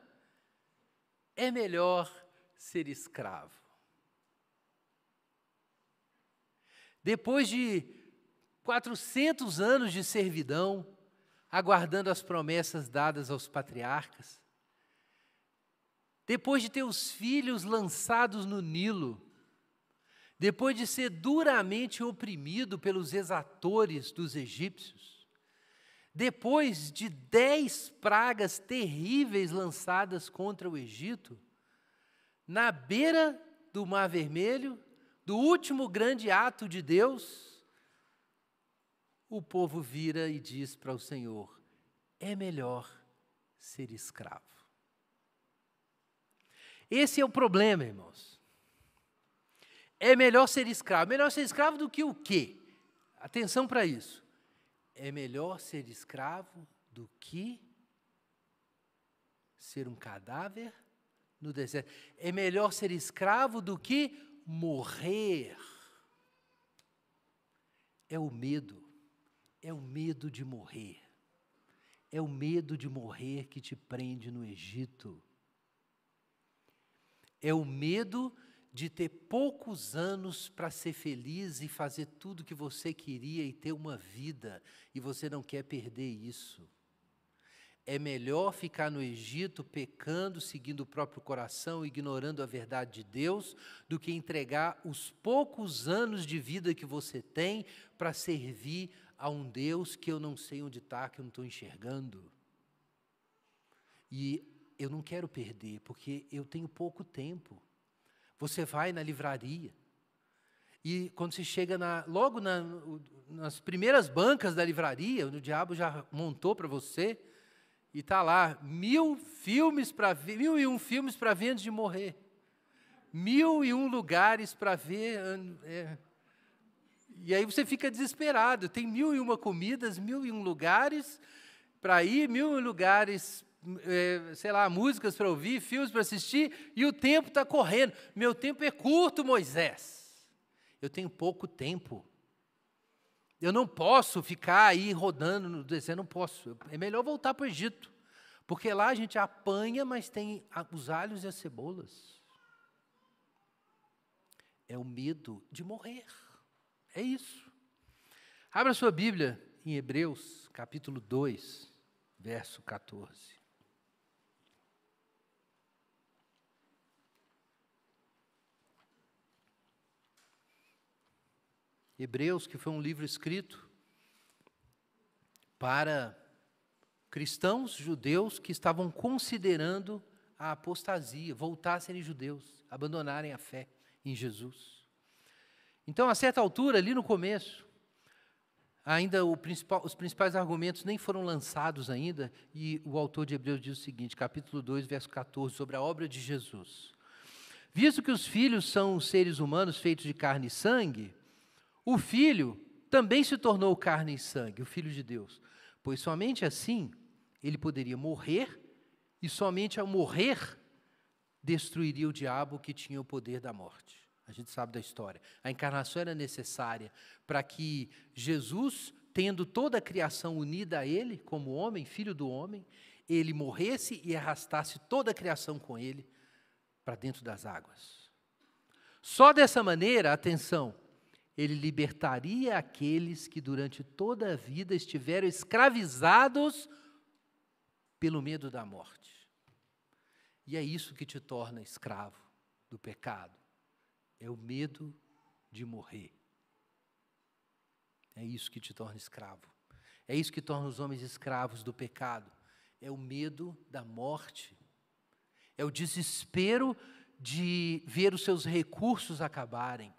É melhor ser escravo. Depois de 400 anos de servidão, aguardando as promessas dadas aos patriarcas, depois de ter os filhos lançados no Nilo, depois de ser duramente oprimido pelos exatores dos egípcios, depois de dez pragas terríveis lançadas contra o Egito, na beira do Mar Vermelho, do último grande ato de Deus, o povo vira e diz para o Senhor: é melhor ser escravo. Esse é o problema, irmãos. É melhor ser escravo. Melhor ser escravo do que o quê? Atenção para isso. É melhor ser escravo do que ser um cadáver no deserto. É melhor ser escravo do que morrer. É o medo. É o medo de morrer. É o medo de morrer que te prende no Egito. É o medo de de ter poucos anos para ser feliz e fazer tudo que você queria e ter uma vida, e você não quer perder isso. É melhor ficar no Egito pecando, seguindo o próprio coração, ignorando a verdade de Deus, do que entregar os poucos anos de vida que você tem para servir a um Deus que eu não sei onde está, que eu não estou enxergando. E eu não quero perder, porque eu tenho pouco tempo. Você vai na livraria. E quando você chega na, logo na, nas primeiras bancas da livraria, o diabo já montou para você, e está lá mil filmes para ver, mil e um filmes para ver antes de morrer, mil e um lugares para ver. É, e aí você fica desesperado. Tem mil e uma comidas, mil e um lugares para ir, mil e um lugares é, sei lá, músicas para ouvir, filmes para assistir, e o tempo está correndo. Meu tempo é curto, Moisés. Eu tenho pouco tempo. Eu não posso ficar aí rodando no deserto, não posso. É melhor voltar para o Egito. Porque lá a gente apanha, mas tem os alhos e as cebolas. É o medo de morrer. É isso. Abra sua Bíblia em Hebreus, capítulo 2, verso 14. Hebreus, que foi um livro escrito para cristãos judeus que estavam considerando a apostasia, voltar a serem judeus, abandonarem a fé em Jesus. Então, a certa altura, ali no começo, ainda principal, os principais argumentos nem foram lançados ainda, e o autor de Hebreus diz o seguinte, capítulo 2, verso 14, sobre a obra de Jesus. Visto que os filhos são seres humanos feitos de carne e sangue, o Filho também se tornou carne e sangue, o Filho de Deus, pois somente assim ele poderia morrer, e somente ao morrer destruiria o diabo que tinha o poder da morte. A gente sabe da história. A encarnação era necessária para que Jesus, tendo toda a criação unida a ele, como homem, filho do homem, ele morresse e arrastasse toda a criação com ele para dentro das águas. Só dessa maneira, atenção, ele libertaria aqueles que durante toda a vida estiveram escravizados pelo medo da morte. E é isso que te torna escravo do pecado. É o medo de morrer. É isso que te torna escravo. É isso que torna os homens escravos do pecado. É o medo da morte. É o desespero de ver os seus recursos acabarem.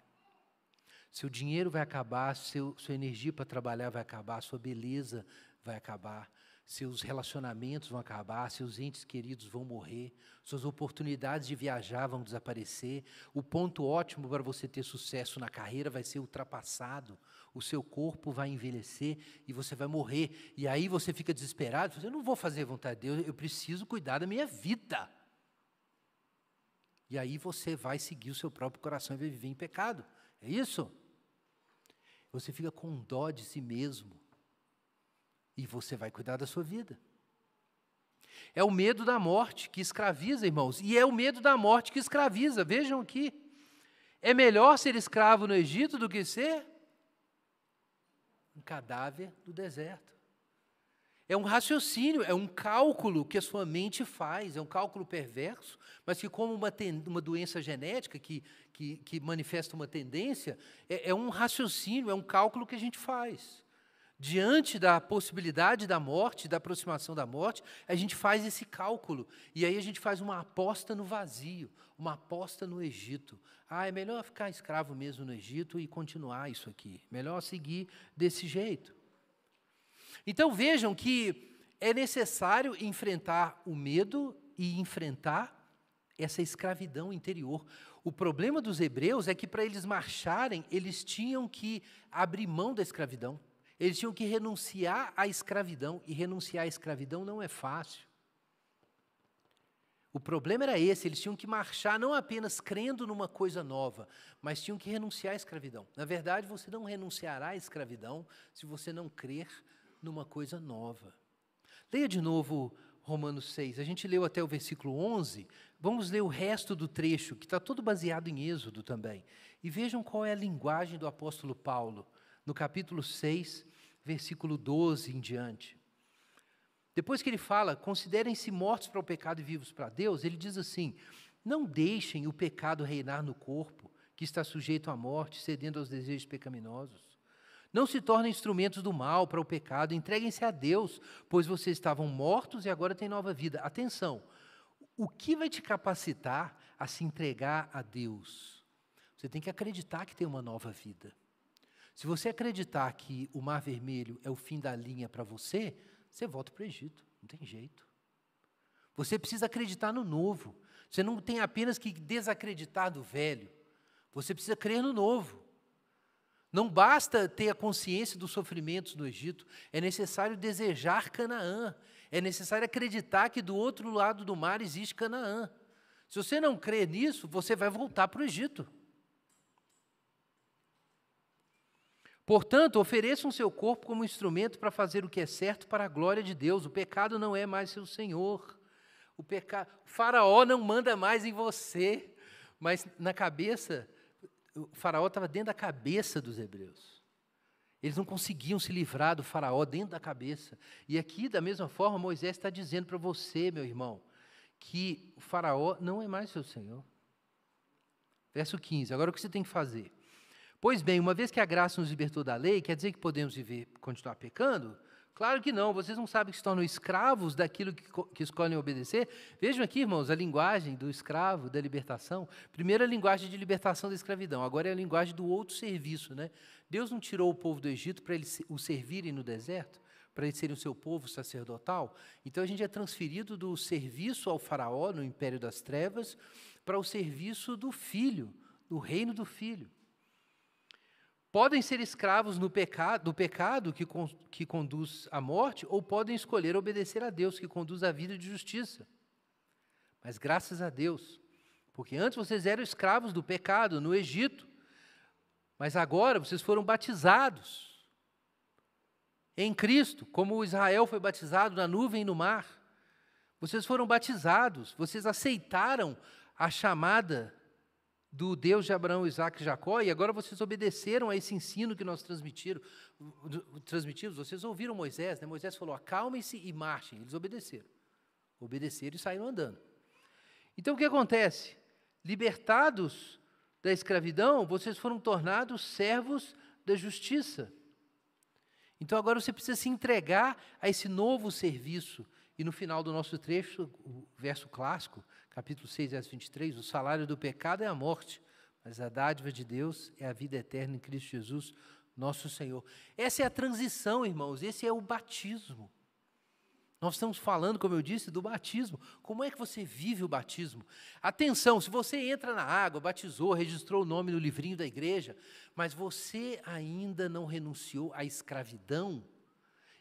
Seu dinheiro vai acabar, seu, sua energia para trabalhar vai acabar, sua beleza vai acabar, seus relacionamentos vão acabar, seus entes queridos vão morrer, suas oportunidades de viajar vão desaparecer, o ponto ótimo para você ter sucesso na carreira vai ser ultrapassado, o seu corpo vai envelhecer e você vai morrer. E aí você fica desesperado, você, eu não vou fazer vontade de Deus, eu preciso cuidar da minha vida. E aí você vai seguir o seu próprio coração e vai viver em pecado. É isso? Você fica com dó de si mesmo. E você vai cuidar da sua vida. É o medo da morte que escraviza, irmãos. E é o medo da morte que escraviza. Vejam aqui. É melhor ser escravo no Egito do que ser um cadáver do deserto. É um raciocínio, é um cálculo que a sua mente faz, é um cálculo perverso, mas que, como uma, uma doença genética que, que, que, manifesta uma tendência, é, é um raciocínio, é um cálculo que a gente faz. Diante da possibilidade da morte, da aproximação da morte, a gente faz esse cálculo. E aí a gente faz uma aposta no vazio, uma aposta no Egito. Ah, é melhor ficar escravo mesmo no Egito e continuar isso aqui. Melhor seguir desse jeito. Então vejam que é necessário enfrentar o medo e enfrentar essa escravidão interior. O problema dos hebreus é que para eles marcharem, eles tinham que abrir mão da escravidão. Eles tinham que renunciar à escravidão, e renunciar à escravidão não é fácil. O problema era esse, eles tinham que marchar não apenas crendo numa coisa nova, mas tinham que renunciar à escravidão. Na verdade, você não renunciará à escravidão se você não crer numa coisa nova. Leia de novo Romanos 6. A gente leu até o versículo 11. Vamos ler o resto do trecho, que está todo baseado em Êxodo também. E vejam qual é a linguagem do apóstolo Paulo, no capítulo 6, versículo 12 em diante. Depois que ele fala, considerem-se mortos para o pecado e vivos para Deus, ele diz assim: Não deixem o pecado reinar no corpo, que está sujeito à morte, cedendo aos desejos pecaminosos. Não se tornem instrumentos do mal para o pecado, entreguem-se a Deus, pois vocês estavam mortos e agora têm nova vida. Atenção, o que vai te capacitar a se entregar a Deus? Você tem que acreditar que tem uma nova vida. Se você acreditar que o Mar Vermelho é o fim da linha para você, você volta para o Egito, não tem jeito. Você precisa acreditar no novo. Você não tem apenas que desacreditar do velho. Você precisa crer no novo. Não basta ter a consciência dos sofrimentos do Egito, é necessário desejar Canaã, é necessário acreditar que do outro lado do mar existe Canaã. Se você não crê nisso, você vai voltar para o Egito. Portanto, ofereçam seu corpo como instrumento para fazer o que é certo para a glória de Deus. O pecado não é mais seu senhor. O pecado, o faraó não manda mais em você, mas na cabeça o faraó estava dentro da cabeça dos hebreus. Eles não conseguiam se livrar do faraó dentro da cabeça. E aqui, da mesma forma, Moisés está dizendo para você, meu irmão, que o faraó não é mais seu senhor. Verso 15. Agora o que você tem que fazer? Pois bem, uma vez que a graça nos libertou da lei, quer dizer que podemos viver, continuar pecando? Claro que não, vocês não sabem que se tornam escravos daquilo que, que escolhem obedecer. Vejam aqui, irmãos, a linguagem do escravo, da libertação. Primeiro a linguagem de libertação da escravidão, agora é a linguagem do outro serviço. Né? Deus não tirou o povo do Egito para eles o servirem no deserto, para eles serem o seu povo sacerdotal. Então a gente é transferido do serviço ao faraó, no império das trevas, para o serviço do filho, do reino do filho. Podem ser escravos pecado, do pecado que, con, que conduz à morte, ou podem escolher obedecer a Deus, que conduz à vida de justiça. Mas graças a Deus, porque antes vocês eram escravos do pecado no Egito, mas agora vocês foram batizados em Cristo, como Israel foi batizado na nuvem e no mar. Vocês foram batizados, vocês aceitaram a chamada do Deus de Abraão, Isaac e Jacó, e agora vocês obedeceram a esse ensino que nós transmitiram, transmitimos. Vocês ouviram Moisés, né? Moisés falou: acalmem-se e marchem. Eles obedeceram. Obedeceram e saíram andando. Então o que acontece? Libertados da escravidão, vocês foram tornados servos da justiça. Então agora você precisa se entregar a esse novo serviço. E no final do nosso trecho, o verso clássico, capítulo 6, verso 23, o salário do pecado é a morte, mas a dádiva de Deus é a vida eterna em Cristo Jesus, nosso Senhor. Essa é a transição, irmãos, esse é o batismo. Nós estamos falando, como eu disse, do batismo. Como é que você vive o batismo? Atenção, se você entra na água, batizou, registrou o nome no livrinho da igreja, mas você ainda não renunciou à escravidão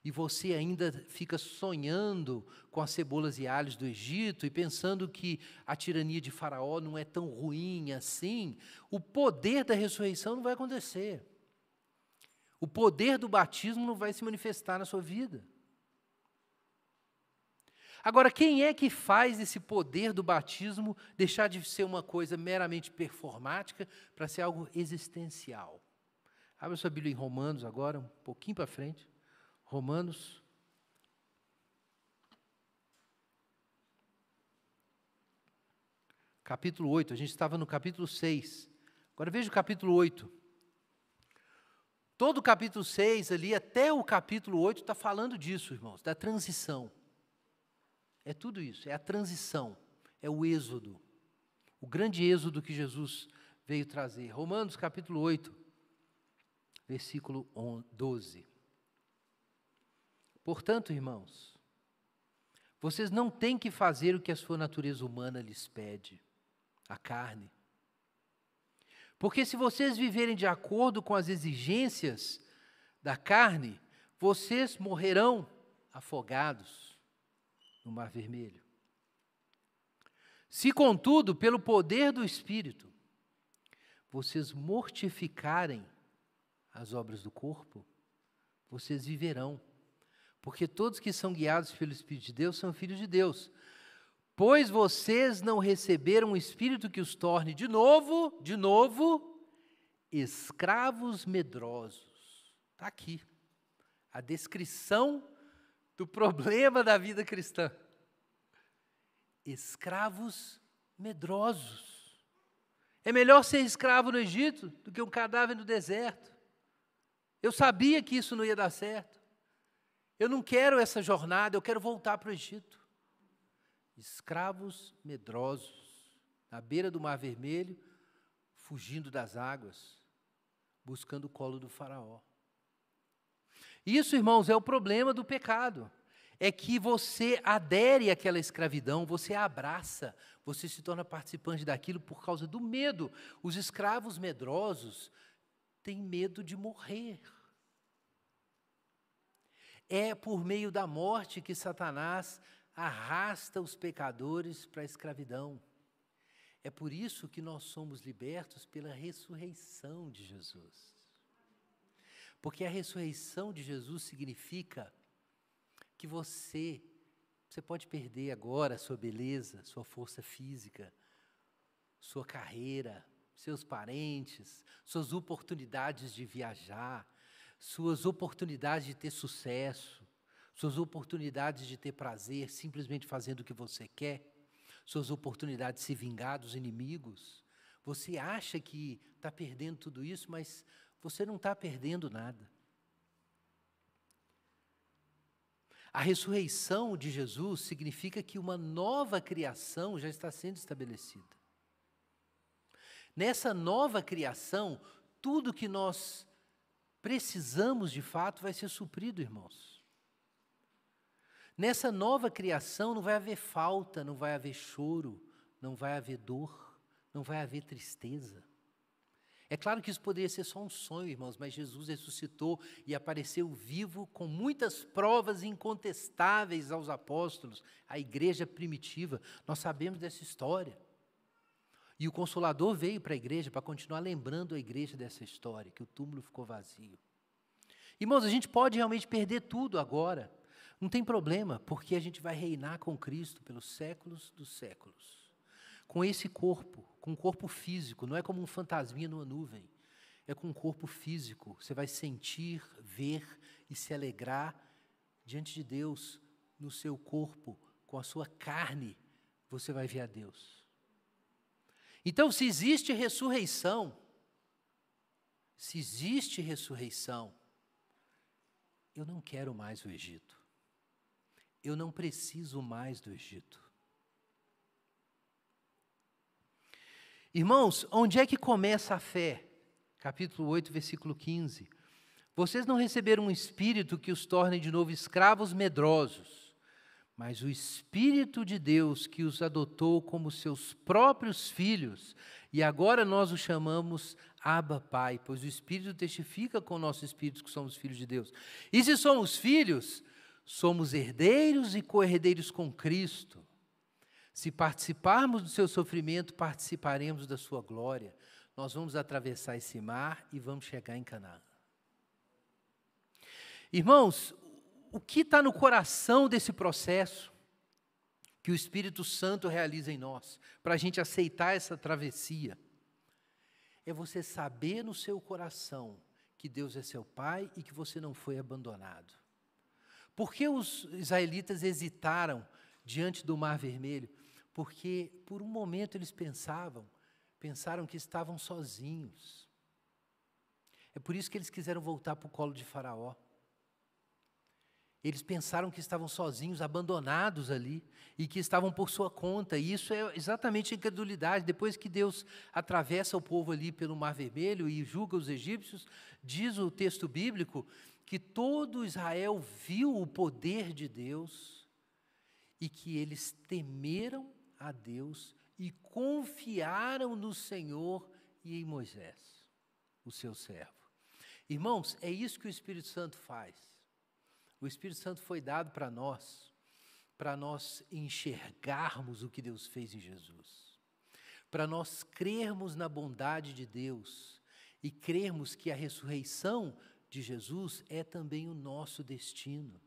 e você ainda fica sonhando com as cebolas e alhos do Egito e pensando que a tirania de Faraó não é tão ruim assim, o poder da ressurreição não vai acontecer. O poder do batismo não vai se manifestar na sua vida. Agora, quem é que faz esse poder do batismo deixar de ser uma coisa meramente performática para ser algo existencial? Abra sua Bíblia em Romanos agora, um pouquinho para frente. Romanos capítulo 8, a gente estava no capítulo 6. Agora veja o capítulo 8. Todo o capítulo 6 ali, até o capítulo 8, está falando disso, irmãos, da transição. É tudo isso, é a transição, é o êxodo, o grande êxodo que Jesus veio trazer. Romanos capítulo 8, versículo 12. Portanto, irmãos, vocês não têm que fazer o que a sua natureza humana lhes pede, a carne. Porque se vocês viverem de acordo com as exigências da carne, vocês morrerão afogados no Mar Vermelho. Se, contudo, pelo poder do Espírito, vocês mortificarem as obras do corpo, vocês viverão. Porque todos que são guiados pelo Espírito de Deus são filhos de Deus. Pois vocês não receberam o Espírito que os torne de novo, de novo, escravos medrosos. Está aqui a descrição do problema da vida cristã. Escravos medrosos. É melhor ser escravo no Egito do que um cadáver no deserto. Eu sabia que isso não ia dar certo. Eu não quero essa jornada, eu quero voltar para o Egito. Escravos medrosos, na beira do Mar Vermelho, fugindo das águas, buscando o colo do Faraó. Isso, irmãos, é o problema do pecado. É que você adere àquela escravidão, você abraça, você se torna participante daquilo por causa do medo. Os escravos medrosos têm medo de morrer. É por meio da morte que Satanás arrasta os pecadores para a escravidão. É por isso que nós somos libertos pela ressurreição de Jesus. Porque a ressurreição de Jesus significa que você, você pode perder agora sua beleza, sua força física, sua carreira, seus parentes, suas oportunidades de viajar, suas oportunidades de ter sucesso, suas oportunidades de ter prazer simplesmente fazendo o que você quer, suas oportunidades de se vingar dos inimigos. Você acha que está perdendo tudo isso, mas você não está perdendo nada. A ressurreição de Jesus significa que uma nova criação já está sendo estabelecida. Nessa nova criação, tudo que nós precisamos de fato vai ser suprido, irmãos. Nessa nova criação não vai haver falta, não vai haver choro, não vai haver dor, não vai haver tristeza. É claro que isso poderia ser só um sonho, irmãos, mas Jesus ressuscitou e apareceu vivo com muitas provas incontestáveis aos apóstolos, à igreja primitiva. Nós sabemos dessa história. E o Consolador veio para a igreja para continuar lembrando a igreja dessa história, que o túmulo ficou vazio. Irmãos, a gente pode realmente perder tudo agora. Não tem problema, porque a gente vai reinar com Cristo pelos séculos dos séculos. Com esse corpo, com um corpo físico, não é como um fantasminha numa nuvem. É com um corpo físico. Você vai sentir, ver e se alegrar diante de Deus no seu corpo, com a sua carne, você vai ver a Deus. Então, se existe ressurreição, se existe ressurreição, eu não quero mais o Egito. Eu não preciso mais do Egito. Irmãos, onde é que começa a fé? Capítulo 8, versículo 15. Vocês não receberam um espírito que os torne de novo escravos medrosos mas o Espírito de Deus que os adotou como seus próprios filhos, e agora nós o chamamos Abba Pai, pois o Espírito testifica com o nosso espírito que somos filhos de Deus. E se somos filhos, somos herdeiros e co-herdeiros com Cristo. Se participarmos do seu sofrimento, participaremos da sua glória. Nós vamos atravessar esse mar e vamos chegar em Canaã. Irmãos, o que está no coração desse processo que o Espírito Santo realiza em nós, para a gente aceitar essa travessia? É você saber no seu coração que Deus é seu Pai e que você não foi abandonado. Por que os israelitas hesitaram diante do Mar Vermelho? Porque por um momento eles pensavam, pensaram que estavam sozinhos. É por isso que eles quiseram voltar para o colo de Faraó. Eles pensaram que estavam sozinhos, abandonados ali, e que estavam por sua conta. E isso é exatamente incredulidade. Depois que Deus atravessa o povo ali pelo Mar Vermelho e julga os egípcios, diz o texto bíblico que todo Israel viu o poder de Deus e que eles temeram a Deus e confiaram no Senhor e em Moisés, o seu servo. Irmãos, é isso que o Espírito Santo faz. O Espírito Santo foi dado para nós, para nós enxergarmos o que Deus fez em Jesus, para nós crermos na bondade de Deus e crermos que a ressurreição de Jesus é também o nosso destino.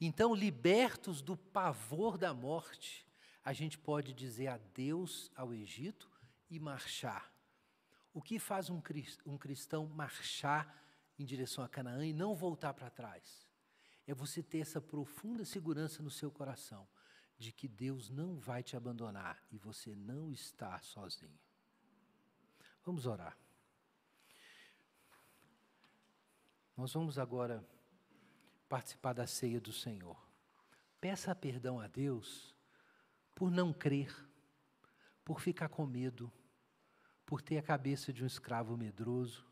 Então, libertos do pavor da morte, a gente pode dizer adeus ao Egito e marchar. O que faz um cristão marchar em direção a Canaã e não voltar para trás? é você ter essa profunda segurança no seu coração de que Deus não vai te abandonar e você não está sozinho. Vamos orar. Nós vamos agora participar da ceia do Senhor. Peça perdão a Deus por não crer, por ficar com medo, por ter a cabeça de um escravo medroso.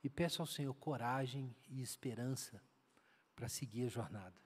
E peça ao Senhor coragem e esperança para seguir a jornada.